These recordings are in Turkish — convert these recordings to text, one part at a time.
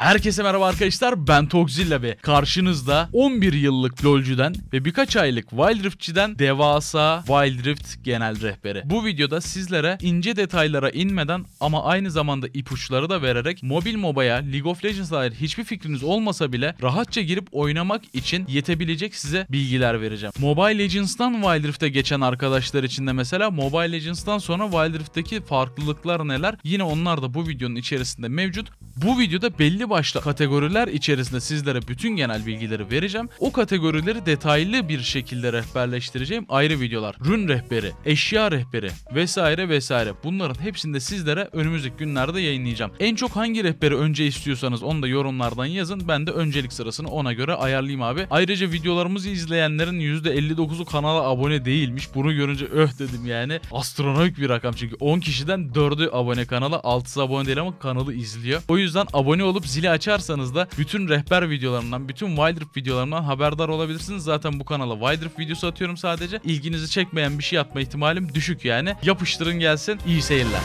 Herkese merhaba arkadaşlar ben Tokzilla ve karşınızda 11 yıllık LoL'cüden ve birkaç aylık Wild Rift'çiden devasa Wild Rift genel rehberi. Bu videoda sizlere ince detaylara inmeden ama aynı zamanda ipuçları da vererek mobil mobaya League of Legends dair hiçbir fikriniz olmasa bile rahatça girip oynamak için yetebilecek size bilgiler vereceğim. Mobile Legends'tan Wild Rift'e geçen arkadaşlar için de mesela Mobile Legends'tan sonra Wild Rift'teki farklılıklar neler yine onlar da bu videonun içerisinde mevcut. Bu videoda belli belli kategoriler içerisinde sizlere bütün genel bilgileri vereceğim. O kategorileri detaylı bir şekilde rehberleştireceğim ayrı videolar. Rün rehberi, eşya rehberi vesaire vesaire. Bunların hepsinde sizlere önümüzdeki günlerde yayınlayacağım. En çok hangi rehberi önce istiyorsanız onu da yorumlardan yazın. Ben de öncelik sırasını ona göre ayarlayayım abi. Ayrıca videolarımızı izleyenlerin %59'u kanala abone değilmiş. Bunu görünce öh dedim yani. Astronomik bir rakam çünkü 10 kişiden 4'ü abone kanala, 6'sı abone değil ama kanalı izliyor. O yüzden abone olup zil zili açarsanız da bütün rehber videolarından, bütün Wildrift videolarından haberdar olabilirsiniz. Zaten bu kanala Wildrift videosu atıyorum sadece. İlginizi çekmeyen bir şey atma ihtimalim düşük yani. Yapıştırın gelsin. İyi seyirler.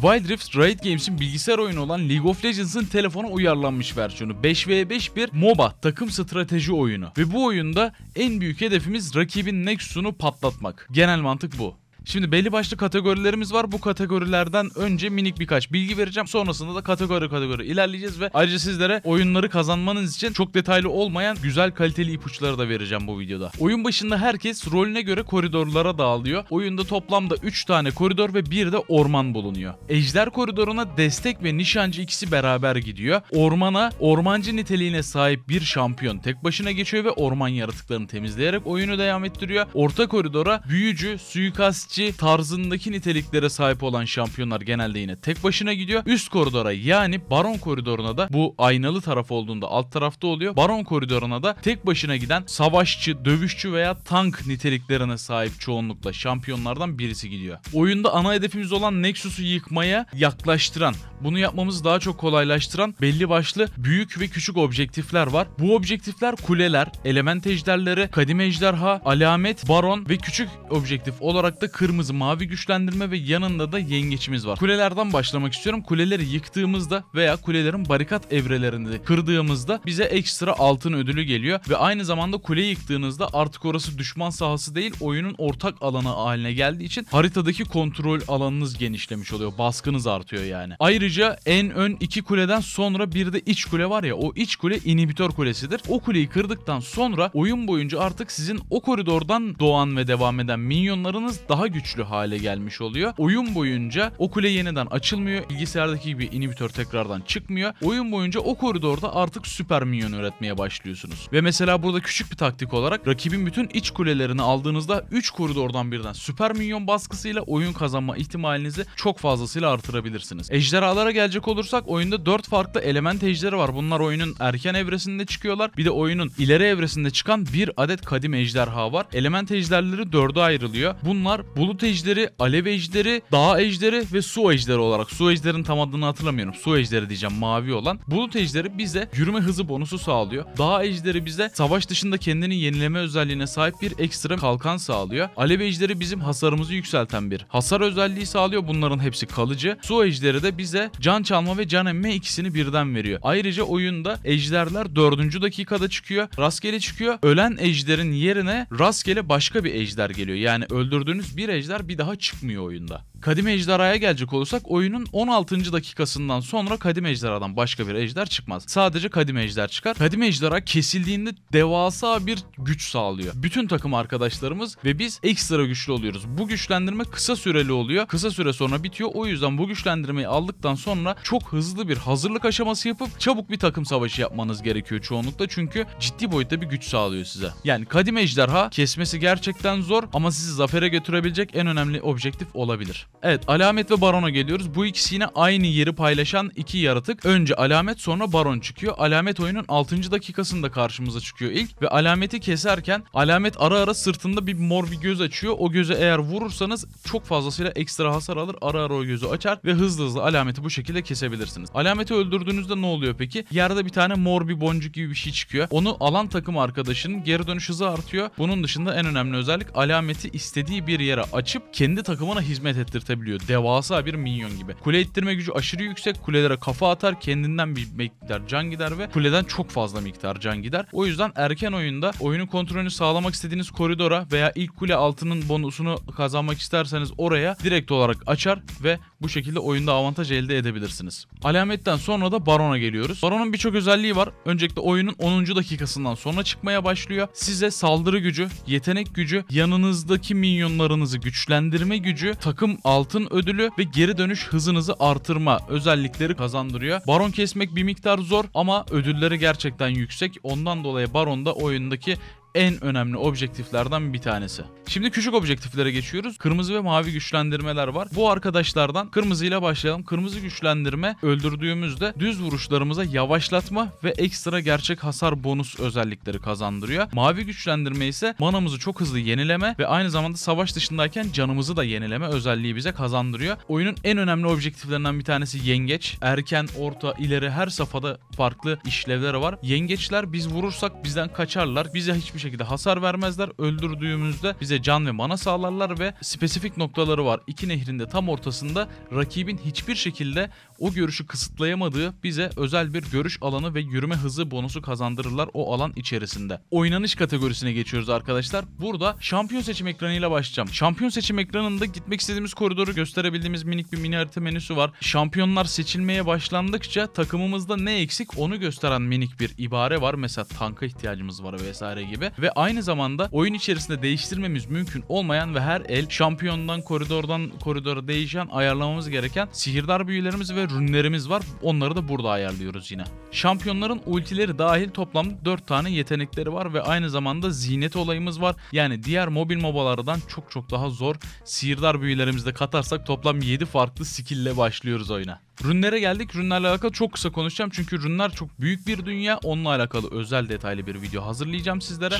Wild Rift Riot Games'in bilgisayar oyunu olan League of Legends'ın telefona uyarlanmış versiyonu. 5v5 bir MOBA takım strateji oyunu. Ve bu oyunda en büyük hedefimiz rakibin Nexus'unu patlatmak. Genel mantık bu. Şimdi belli başlı kategorilerimiz var. Bu kategorilerden önce minik birkaç bilgi vereceğim. Sonrasında da kategori kategori ilerleyeceğiz ve ayrıca sizlere oyunları kazanmanız için çok detaylı olmayan güzel kaliteli ipuçları da vereceğim bu videoda. Oyun başında herkes rolüne göre koridorlara dağılıyor. Oyunda toplamda 3 tane koridor ve bir de orman bulunuyor. Ejder koridoruna destek ve nişancı ikisi beraber gidiyor. Ormana ormancı niteliğine sahip bir şampiyon tek başına geçiyor ve orman yaratıklarını temizleyerek oyunu devam ettiriyor. Orta koridora büyücü, suikast destekçi tarzındaki niteliklere sahip olan şampiyonlar genelde yine tek başına gidiyor. Üst koridora yani baron koridoruna da bu aynalı taraf olduğunda alt tarafta oluyor. Baron koridoruna da tek başına giden savaşçı, dövüşçü veya tank niteliklerine sahip çoğunlukla şampiyonlardan birisi gidiyor. Oyunda ana hedefimiz olan Nexus'u yıkmaya yaklaştıran, bunu yapmamızı daha çok kolaylaştıran belli başlı büyük ve küçük objektifler var. Bu objektifler kuleler, element ejderleri, kadim ejderha, alamet, baron ve küçük objektif olarak da kırmızı mavi güçlendirme ve yanında da yengeçimiz var. Kulelerden başlamak istiyorum. Kuleleri yıktığımızda veya kulelerin barikat evrelerini kırdığımızda bize ekstra altın ödülü geliyor ve aynı zamanda kule yıktığınızda artık orası düşman sahası değil oyunun ortak alanı haline geldiği için haritadaki kontrol alanınız genişlemiş oluyor. Baskınız artıyor yani. Ayrıca en ön iki kuleden sonra bir de iç kule var ya o iç kule inhibitor kulesidir. O kuleyi kırdıktan sonra oyun boyunca artık sizin o koridordan doğan ve devam eden minyonlarınız daha güçlü hale gelmiş oluyor. Oyun boyunca o kule yeniden açılmıyor. Bilgisayardaki gibi inhibitor tekrardan çıkmıyor. Oyun boyunca o koridorda artık süper minyon üretmeye başlıyorsunuz. Ve mesela burada küçük bir taktik olarak rakibin bütün iç kulelerini aldığınızda 3 koridordan birden süper minyon baskısıyla oyun kazanma ihtimalinizi çok fazlasıyla artırabilirsiniz. Ejderhalara gelecek olursak oyunda 4 farklı element ejderi var. Bunlar oyunun erken evresinde çıkıyorlar. Bir de oyunun ileri evresinde çıkan bir adet kadim ejderha var. Element ejderleri 4'e ayrılıyor. Bunlar bu bulut ejderi, alev ejderi, dağ ejderi ve su ejderi olarak. Su ejderin tam adını hatırlamıyorum. Su ejderi diyeceğim mavi olan. Bulut ejderi bize yürüme hızı bonusu sağlıyor. Dağ ejderi bize savaş dışında kendini yenileme özelliğine sahip bir ekstra kalkan sağlıyor. Alev ejderi bizim hasarımızı yükselten bir hasar özelliği sağlıyor. Bunların hepsi kalıcı. Su ejderi de bize can çalma ve can emme ikisini birden veriyor. Ayrıca oyunda ejderler 4. dakikada çıkıyor. Rastgele çıkıyor. Ölen ejderin yerine rastgele başka bir ejder geliyor. Yani öldürdüğünüz bir ejder bir daha çıkmıyor oyunda. Kadim Ejderha'ya gelecek olursak oyunun 16. dakikasından sonra Kadim Ejderha'dan başka bir ejder çıkmaz. Sadece Kadim Ejder çıkar. Kadim Ejderha kesildiğinde devasa bir güç sağlıyor. Bütün takım arkadaşlarımız ve biz ekstra güçlü oluyoruz. Bu güçlendirme kısa süreli oluyor. Kısa süre sonra bitiyor. O yüzden bu güçlendirmeyi aldıktan sonra çok hızlı bir hazırlık aşaması yapıp çabuk bir takım savaşı yapmanız gerekiyor çoğunlukla. Çünkü ciddi boyutta bir güç sağlıyor size. Yani Kadim Ejderha kesmesi gerçekten zor ama sizi zafere götürebilecek en önemli objektif olabilir. Evet Alamet ve Baron'a geliyoruz. Bu ikisi yine aynı yeri paylaşan iki yaratık. Önce Alamet sonra Baron çıkıyor. Alamet oyunun 6. dakikasında karşımıza çıkıyor ilk. Ve Alamet'i keserken Alamet ara ara sırtında bir mor bir göz açıyor. O göze eğer vurursanız çok fazlasıyla ekstra hasar alır. Ara ara o gözü açar ve hızlı hızlı Alamet'i bu şekilde kesebilirsiniz. Alamet'i öldürdüğünüzde ne oluyor peki? Yerde bir tane mor bir boncuk gibi bir şey çıkıyor. Onu alan takım arkadaşının geri dönüş hızı artıyor. Bunun dışında en önemli özellik Alamet'i istediği bir yere açıp kendi takımına hizmet ettir saldırtabiliyor. Devasa bir minyon gibi. Kule ittirme gücü aşırı yüksek. Kulelere kafa atar. Kendinden bir miktar can gider ve kuleden çok fazla miktar can gider. O yüzden erken oyunda oyunun kontrolünü sağlamak istediğiniz koridora veya ilk kule altının bonusunu kazanmak isterseniz oraya direkt olarak açar ve bu şekilde oyunda avantaj elde edebilirsiniz. Alametten sonra da Baron'a geliyoruz. Baron'un birçok özelliği var. Öncelikle oyunun 10. dakikasından sonra çıkmaya başlıyor. Size saldırı gücü, yetenek gücü, yanınızdaki minyonlarınızı güçlendirme gücü, takım altın ödülü ve geri dönüş hızınızı artırma özellikleri kazandırıyor. Baron kesmek bir miktar zor ama ödülleri gerçekten yüksek. Ondan dolayı Baron da oyundaki en önemli objektiflerden bir tanesi. Şimdi küçük objektiflere geçiyoruz. Kırmızı ve mavi güçlendirmeler var. Bu arkadaşlardan kırmızıyla başlayalım. Kırmızı güçlendirme öldürdüğümüzde düz vuruşlarımıza yavaşlatma ve ekstra gerçek hasar bonus özellikleri kazandırıyor. Mavi güçlendirme ise manamızı çok hızlı yenileme ve aynı zamanda savaş dışındayken canımızı da yenileme özelliği bize kazandırıyor. Oyunun en önemli objektiflerinden bir tanesi yengeç. Erken, orta, ileri her safhada farklı işlevleri var. Yengeçler biz vurursak bizden kaçarlar. Bize hiçbir şekilde hasar vermezler. Öldürdüğümüzde bize can ve mana sağlarlar ve spesifik noktaları var. İki nehrin de tam ortasında rakibin hiçbir şekilde o görüşü kısıtlayamadığı bize özel bir görüş alanı ve yürüme hızı bonusu kazandırırlar o alan içerisinde. Oynanış kategorisine geçiyoruz arkadaşlar. Burada şampiyon seçim ekranıyla başlayacağım. Şampiyon seçim ekranında gitmek istediğimiz koridoru gösterebildiğimiz minik bir mini harita menüsü var. Şampiyonlar seçilmeye başlandıkça takımımızda ne eksik onu gösteren minik bir ibare var. Mesela tanka ihtiyacımız var vesaire gibi ve aynı zamanda oyun içerisinde değiştirmemiz mümkün olmayan ve her el şampiyondan koridordan koridora değişen ayarlamamız gereken sihirdar büyülerimiz ve runlerimiz var. Onları da burada ayarlıyoruz yine. Şampiyonların ultileri dahil toplam 4 tane yetenekleri var ve aynı zamanda zinet olayımız var. Yani diğer mobil mobalardan çok çok daha zor. Sihirdar büyülerimizi de katarsak toplam 7 farklı skill ile başlıyoruz oyuna. Rünlere geldik. Rünlerle alakalı çok kısa konuşacağım. Çünkü rünler çok büyük bir dünya. Onunla alakalı özel detaylı bir video hazırlayacağım sizlere.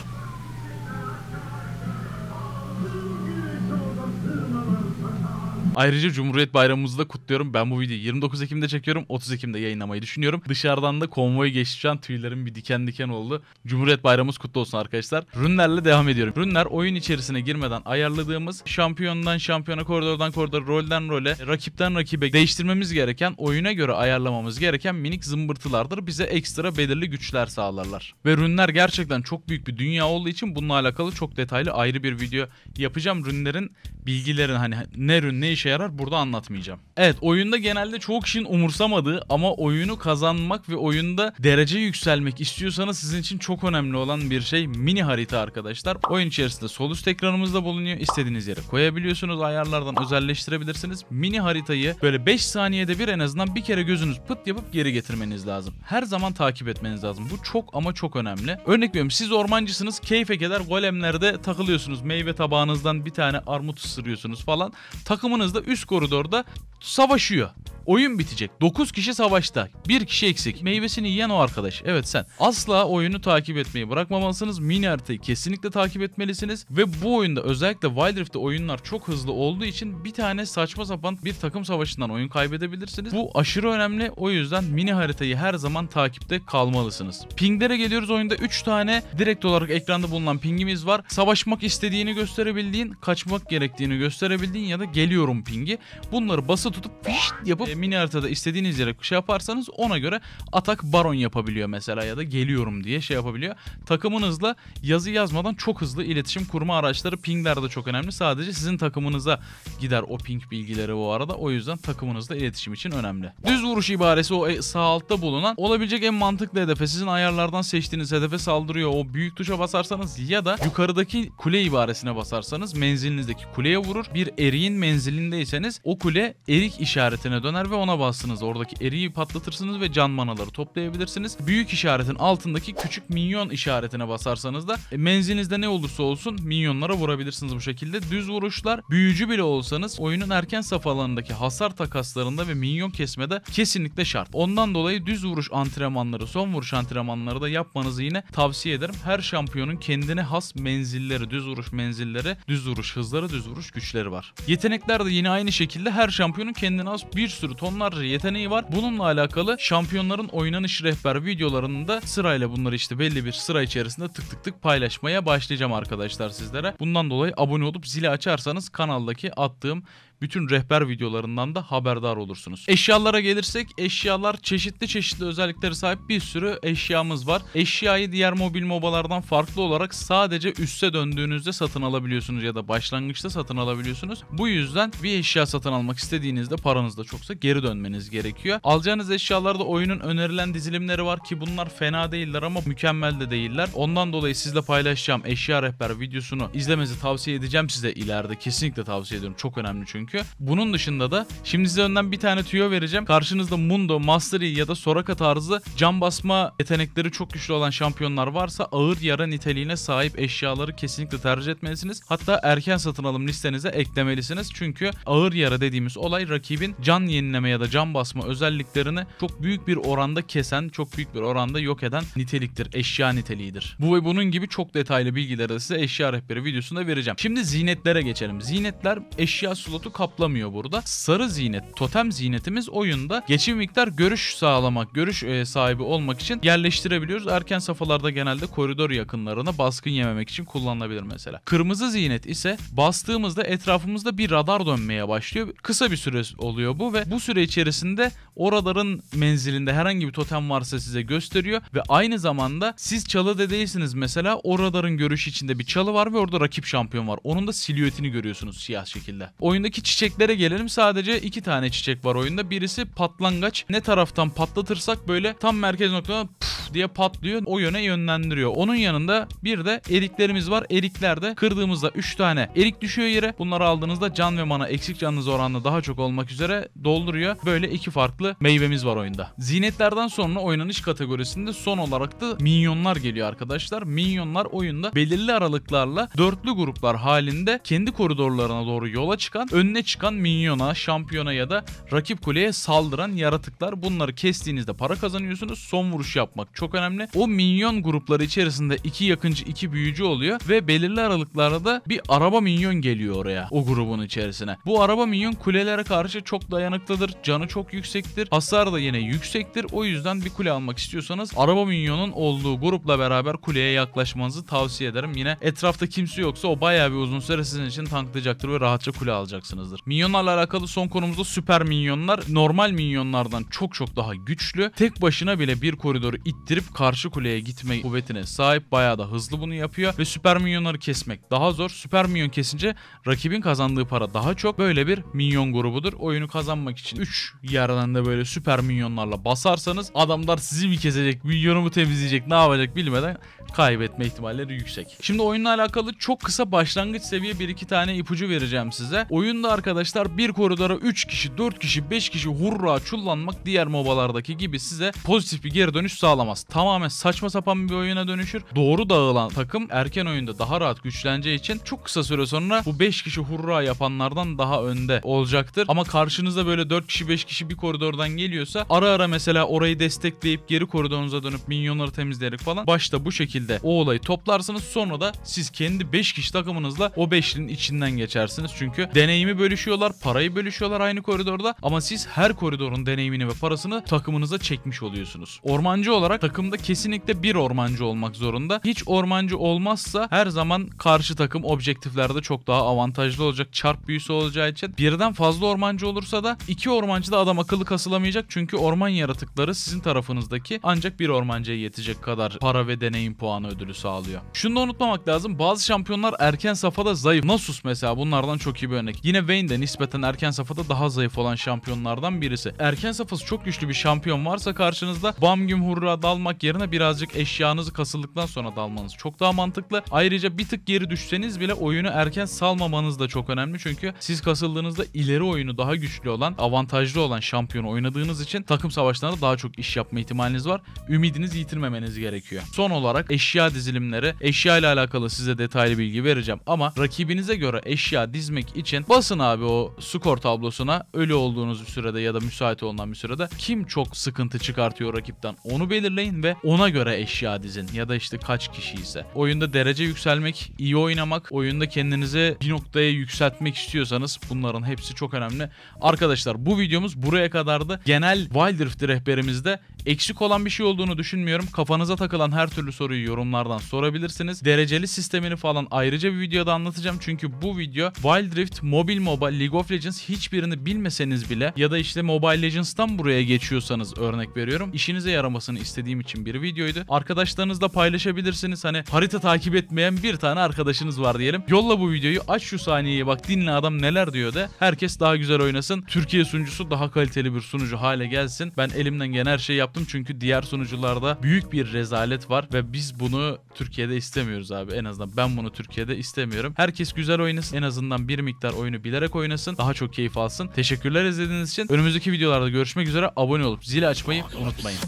Ayrıca Cumhuriyet Bayramımızı da kutluyorum. Ben bu videoyu 29 Ekim'de çekiyorum. 30 Ekim'de yayınlamayı düşünüyorum. Dışarıdan da konvoy geçeceğim. Tüylerim bir diken diken oldu. Cumhuriyet Bayramımız kutlu olsun arkadaşlar. Rünlerle devam ediyorum. Rünler oyun içerisine girmeden ayarladığımız şampiyondan şampiyona, koridordan koridora, rolden role, rakipten rakibe değiştirmemiz gereken, oyuna göre ayarlamamız gereken minik zımbırtılardır. Bize ekstra belirli güçler sağlarlar. Ve rünler gerçekten çok büyük bir dünya olduğu için bununla alakalı çok detaylı ayrı bir video yapacağım. Rünlerin bilgilerin hani ne rün ne iş işe yarar burada anlatmayacağım. Evet oyunda genelde çoğu kişinin umursamadığı ama oyunu kazanmak ve oyunda derece yükselmek istiyorsanız sizin için çok önemli olan bir şey mini harita arkadaşlar. Oyun içerisinde sol üst ekranımızda bulunuyor. İstediğiniz yere koyabiliyorsunuz. Ayarlardan özelleştirebilirsiniz. Mini haritayı böyle 5 saniyede bir en azından bir kere gözünüz pıt yapıp geri getirmeniz lazım. Her zaman takip etmeniz lazım. Bu çok ama çok önemli. Örnek veriyorum siz ormancısınız. Keyfe keder golemlerde takılıyorsunuz. Meyve tabağınızdan bir tane armut ısırıyorsunuz falan. Takımınız baktığınızda üst koridorda savaşıyor. Oyun bitecek. 9 kişi savaşta. 1 kişi eksik. Meyvesini yiyen o arkadaş. Evet sen. Asla oyunu takip etmeyi bırakmamalısınız. Mini haritayı kesinlikle takip etmelisiniz. Ve bu oyunda özellikle Wild Rift'te oyunlar çok hızlı olduğu için bir tane saçma sapan bir takım savaşından oyun kaybedebilirsiniz. Bu aşırı önemli. O yüzden mini haritayı her zaman takipte kalmalısınız. Pinglere geliyoruz. Oyunda 3 tane direkt olarak ekranda bulunan pingimiz var. Savaşmak istediğini gösterebildiğin, kaçmak gerektiğini gösterebildiğin ya da geliyorum pingi. Bunları bası tutup pişt yapıp e, mini haritada istediğiniz yere şey yaparsanız ona göre atak baron yapabiliyor mesela ya da geliyorum diye şey yapabiliyor. Takımınızla yazı yazmadan çok hızlı iletişim kurma araçları pingler de çok önemli. Sadece sizin takımınıza gider o ping bilgileri bu arada. O yüzden takımınızla iletişim için önemli. Düz vuruş ibaresi o e, sağ altta bulunan olabilecek en mantıklı hedefe sizin ayarlardan seçtiğiniz hedefe saldırıyor. O büyük tuşa basarsanız ya da yukarıdaki kule ibaresine basarsanız menzilinizdeki kuleye vurur. Bir eriğin menzilindeyseniz o kule erik işaretine döner yanar ve ona bassınız. Oradaki eriyi patlatırsınız ve can manaları toplayabilirsiniz. Büyük işaretin altındaki küçük minyon işaretine basarsanız da e, menzilinizde ne olursa olsun minyonlara vurabilirsiniz bu şekilde. Düz vuruşlar büyücü bile olsanız oyunun erken safhalarındaki hasar takaslarında ve minyon kesmede kesinlikle şart. Ondan dolayı düz vuruş antrenmanları, son vuruş antrenmanları da yapmanızı yine tavsiye ederim. Her şampiyonun kendine has menzilleri, düz vuruş menzilleri, düz vuruş hızları, düz vuruş güçleri var. Yetenekler de yine aynı şekilde her şampiyonun kendine has bir sürü sürü tonlarca yeteneği var. Bununla alakalı şampiyonların oynanış rehber videolarının da sırayla bunları işte belli bir sıra içerisinde tık tık tık paylaşmaya başlayacağım arkadaşlar sizlere. Bundan dolayı abone olup zili açarsanız kanaldaki attığım bütün rehber videolarından da haberdar olursunuz. Eşyalara gelirsek eşyalar çeşitli çeşitli özellikleri sahip bir sürü eşyamız var. Eşyayı diğer mobil mobalardan farklı olarak sadece üste döndüğünüzde satın alabiliyorsunuz ya da başlangıçta satın alabiliyorsunuz. Bu yüzden bir eşya satın almak istediğinizde paranız da çoksa geri dönmeniz gerekiyor. Alacağınız eşyalarda oyunun önerilen dizilimleri var ki bunlar fena değiller ama mükemmel de değiller. Ondan dolayı sizle paylaşacağım eşya rehber videosunu izlemenizi tavsiye edeceğim size ileride. Kesinlikle tavsiye ediyorum. Çok önemli çünkü gerekiyor. Bunun dışında da şimdi size önden bir tane tüyo vereceğim. Karşınızda Mundo, Mastery ya da Soraka tarzı cam basma yetenekleri çok güçlü olan şampiyonlar varsa ağır yara niteliğine sahip eşyaları kesinlikle tercih etmelisiniz. Hatta erken satın alım listenize eklemelisiniz. Çünkü ağır yara dediğimiz olay rakibin can yenileme ya da can basma özelliklerini çok büyük bir oranda kesen, çok büyük bir oranda yok eden niteliktir. Eşya niteliğidir. Bu ve bunun gibi çok detaylı bilgileri de size eşya rehberi videosunda vereceğim. Şimdi zinetlere geçelim. Zinetler eşya slotu kaplamıyor burada. Sarı ziynet, totem ziynetimiz oyunda geçim miktar görüş sağlamak, görüş e, sahibi olmak için yerleştirebiliyoruz. Erken safhalarda genelde koridor yakınlarına baskın yememek için kullanılabilir mesela. Kırmızı ziynet ise bastığımızda etrafımızda bir radar dönmeye başlıyor. Kısa bir süre oluyor bu ve bu süre içerisinde oraların menzilinde herhangi bir totem varsa size gösteriyor ve aynı zamanda siz çalıda değilsiniz mesela oraların görüş içinde bir çalı var ve orada rakip şampiyon var. Onun da silüetini görüyorsunuz siyah şekilde. Oyundaki Çiçeklere gelelim. Sadece iki tane çiçek var oyunda. Birisi patlangaç. Ne taraftan patlatırsak böyle tam merkez noktadan puf diye patlıyor. O yöne yönlendiriyor. Onun yanında bir de eriklerimiz var. Eriklerde kırdığımızda 3 tane erik düşüyor yere. Bunları aldığınızda can ve mana eksik canınız oranla daha çok olmak üzere dolduruyor. Böyle iki farklı meyvemiz var oyunda. Zinetlerden sonra oynanış kategorisinde son olarak da minyonlar geliyor arkadaşlar. Minyonlar oyunda belirli aralıklarla dörtlü gruplar halinde kendi koridorlarına doğru yola çıkan önlü önüne çıkan minyona, şampiyona ya da rakip kuleye saldıran yaratıklar. Bunları kestiğinizde para kazanıyorsunuz. Son vuruş yapmak çok önemli. O minyon grupları içerisinde iki yakıncı, iki büyücü oluyor ve belirli aralıklarda da bir araba minyon geliyor oraya o grubun içerisine. Bu araba minyon kulelere karşı çok dayanıklıdır. Canı çok yüksektir. Hasar da yine yüksektir. O yüzden bir kule almak istiyorsanız araba minyonun olduğu grupla beraber kuleye yaklaşmanızı tavsiye ederim. Yine etrafta kimse yoksa o bayağı bir uzun süre sizin için tanklayacaktır ve rahatça kule alacaksınız farkındasınızdır. Minyonlarla alakalı son konumuzda süper minyonlar normal minyonlardan çok çok daha güçlü. Tek başına bile bir koridoru ittirip karşı kuleye gitme kuvvetine sahip. Bayağı da hızlı bunu yapıyor ve süper minyonları kesmek daha zor. Süper minyon kesince rakibin kazandığı para daha çok. Böyle bir minyon grubudur. Oyunu kazanmak için 3 yerden de böyle süper minyonlarla basarsanız adamlar sizi bir kesecek, minyonumu temizleyecek, ne yapacak bilmeden kaybetme ihtimalleri yüksek. Şimdi oyunla alakalı çok kısa başlangıç seviye bir iki tane ipucu vereceğim size. Oyunda arkadaşlar bir koridora 3 kişi, 4 kişi, 5 kişi hurra çullanmak diğer mobalardaki gibi size pozitif bir geri dönüş sağlamaz. Tamamen saçma sapan bir oyuna dönüşür. Doğru dağılan takım erken oyunda daha rahat güçleneceği için çok kısa süre sonra bu 5 kişi hurra yapanlardan daha önde olacaktır. Ama karşınıza böyle 4 kişi 5 kişi bir koridordan geliyorsa ara ara mesela orayı destekleyip geri koridorunuza dönüp minyonları temizleyerek falan başta bu şekilde şekilde o olayı toplarsınız. Sonra da siz kendi 5 kişi takımınızla o 5'linin içinden geçersiniz. Çünkü deneyimi bölüşüyorlar, parayı bölüşüyorlar aynı koridorda ama siz her koridorun deneyimini ve parasını takımınıza çekmiş oluyorsunuz. Ormancı olarak takımda kesinlikle bir ormancı olmak zorunda. Hiç ormancı olmazsa her zaman karşı takım objektiflerde çok daha avantajlı olacak. Çarp büyüsü olacağı için birden fazla ormancı olursa da iki ormancı da adam akıllı kasılamayacak. Çünkü orman yaratıkları sizin tarafınızdaki ancak bir ormancıya yetecek kadar para ve deneyim puanı puanı ödülü sağlıyor. Şunu da unutmamak lazım. Bazı şampiyonlar erken safhada zayıf. Nasus mesela bunlardan çok iyi bir örnek. Yine Vayne de nispeten erken safhada daha zayıf olan şampiyonlardan birisi. Erken safhası çok güçlü bir şampiyon varsa karşınızda bam güm hurra dalmak yerine birazcık eşyanızı kasıldıktan sonra dalmanız çok daha mantıklı. Ayrıca bir tık geri düşseniz bile oyunu erken salmamanız da çok önemli. Çünkü siz kasıldığınızda ileri oyunu daha güçlü olan, avantajlı olan şampiyonu oynadığınız için takım savaşlarında daha çok iş yapma ihtimaliniz var. Ümidinizi yitirmemeniz gerekiyor. Son olarak eş eşya dizilimleri, eşya ile alakalı size detaylı bilgi vereceğim ama rakibinize göre eşya dizmek için basın abi o skor tablosuna ölü olduğunuz bir sürede ya da müsait olunan bir sürede kim çok sıkıntı çıkartıyor rakipten onu belirleyin ve ona göre eşya dizin ya da işte kaç kişi ise. Oyunda derece yükselmek, iyi oynamak, oyunda kendinizi bir noktaya yükseltmek istiyorsanız bunların hepsi çok önemli. Arkadaşlar bu videomuz buraya kadardı. Genel Wild Rift rehberimizde Eksik olan bir şey olduğunu düşünmüyorum. Kafanıza takılan her türlü soruyu yorumlardan sorabilirsiniz. Dereceli sistemini falan ayrıca bir videoda anlatacağım. Çünkü bu video Wild Rift, Mobile MOBA, League of Legends hiçbirini bilmeseniz bile ya da işte Mobile Legends'tan buraya geçiyorsanız örnek veriyorum. işinize yaramasını istediğim için bir videoydu. Arkadaşlarınızla paylaşabilirsiniz. Hani harita takip etmeyen bir tane arkadaşınız var diyelim. Yolla bu videoyu aç şu saniyeyi bak dinle adam neler diyor de. Herkes daha güzel oynasın. Türkiye sunucusu daha kaliteli bir sunucu hale gelsin. Ben elimden gelen her şeyi yap yaptım çünkü diğer sunucularda büyük bir rezalet var ve biz bunu Türkiye'de istemiyoruz abi. En azından ben bunu Türkiye'de istemiyorum. Herkes güzel oynasın. En azından bir miktar oyunu bilerek oynasın. Daha çok keyif alsın. Teşekkürler izlediğiniz için. Önümüzdeki videolarda görüşmek üzere. Abone olup zili açmayı unutmayın.